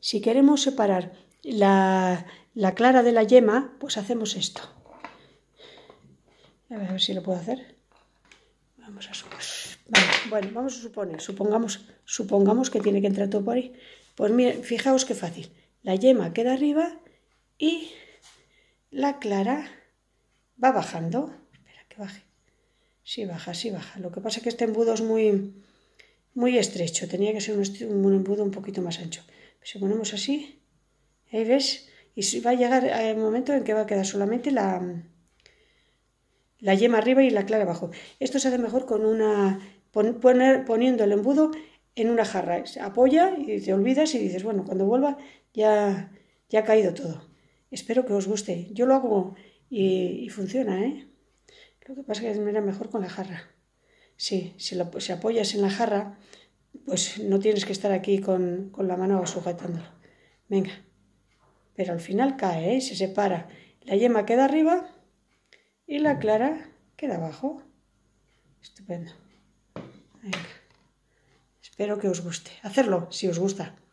si queremos separar la, clara de la yema, pues hacemos esto. A ver, si lo puedo hacer. Vamos a suponer. bueno, vamos a suponer. Supongamos, supongamos que tiene que entrar todo por ahí. Pues miren, fijaos qué fácil. La yema queda arriba y la clara va bajando. Espera que baje. Sí baja, sí baja. Lo que pasa es que este embudo es muy, muy estrecho, tenía que ser un, embudo un poquito más ancho. Si ponemos así, ahí ves, y va a llegar el momento en que va a quedar solamente la, la yema arriba y la clara abajo. Esto se hace mejor con una poner, poniendo el embudo en una jarra. Apoya y te olvidas y dices, bueno, cuando vuelva ya, ya ha caído todo. Espero que os guste. Yo lo hago y, funciona, ¿eh? Lo que pasa es que era mejor con la jarra. Sí, si, lo, apoyas en la jarra, pues no tienes que estar aquí con, con la mano sujetándolo. Venga. Pero al final cae, ¿eh? se separa. La yema queda arriba y la clara queda abajo. Estupendo. Espero que os guste. Hacerlo si os gusta.